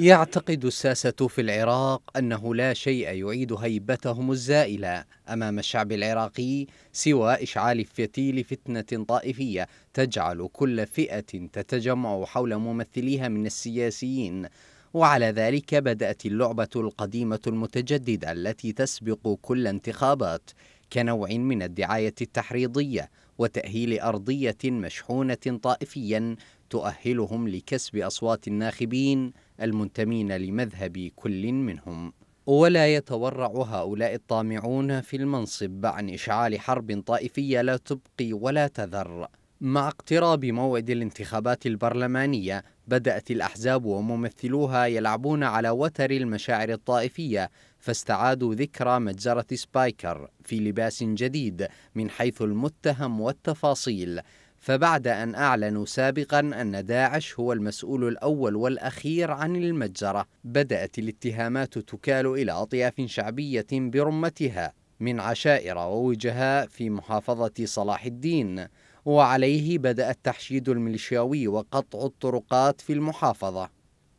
يعتقد الساسة في العراق أنه لا شيء يعيد هيبتهم الزائلة أمام الشعب العراقي سوى إشعال فتيل فتنة طائفية تجعل كل فئة تتجمع حول ممثليها من السياسيين وعلى ذلك بدأت اللعبة القديمة المتجددة التي تسبق كل انتخابات كنوع من الدعاية التحريضية وتأهيل أرضية مشحونة طائفيا تؤهلهم لكسب أصوات الناخبين المنتمين لمذهب كل منهم ولا يتورع هؤلاء الطامعون في المنصب عن إشعال حرب طائفية لا تبقي ولا تذر مع اقتراب موعد الانتخابات البرلمانية بدأت الأحزاب وممثلوها يلعبون على وتر المشاعر الطائفية فاستعادوا ذكرى مجزرة سبايكر في لباس جديد من حيث المتهم والتفاصيل فبعد أن أعلنوا سابقا أن داعش هو المسؤول الأول والأخير عن المجزرة بدأت الاتهامات تكال إلى أطياف شعبية برمتها من عشائر ووجهاء في محافظة صلاح الدين وعليه بدأ التحشيد الميليشياوي وقطع الطرقات في المحافظة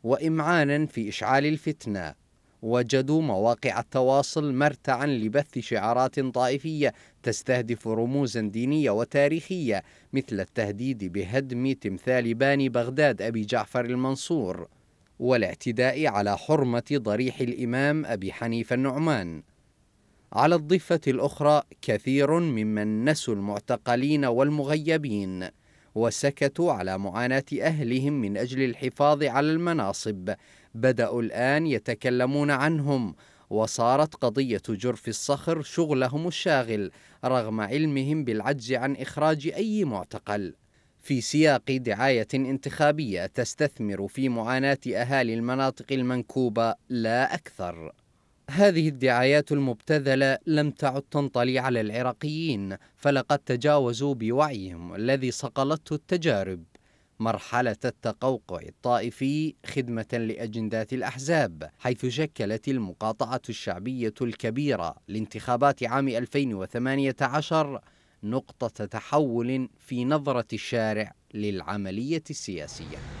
وإمعانا في إشعال الفتنة وجدوا مواقع التواصل مرتعا لبث شعارات طائفية تستهدف رموزا دينية وتاريخية مثل التهديد بهدم تمثال باني بغداد أبي جعفر المنصور والاعتداء على حرمة ضريح الإمام أبي حنيفة النعمان على الضفة الأخرى كثير ممن نسوا المعتقلين والمغيبين وسكتوا على معاناة أهلهم من أجل الحفاظ على المناصب بدأوا الآن يتكلمون عنهم وصارت قضية جرف الصخر شغلهم الشاغل رغم علمهم بالعجز عن إخراج أي معتقل في سياق دعاية انتخابية تستثمر في معاناة أهالي المناطق المنكوبة لا أكثر هذه الدعايات المبتذلة لم تعد تنطلي على العراقيين فلقد تجاوزوا بوعيهم الذي صقلته التجارب مرحلة التقوقع الطائفي خدمة لأجندات الأحزاب حيث شكلت المقاطعة الشعبية الكبيرة لانتخابات عام 2018 نقطة تحول في نظرة الشارع للعملية السياسية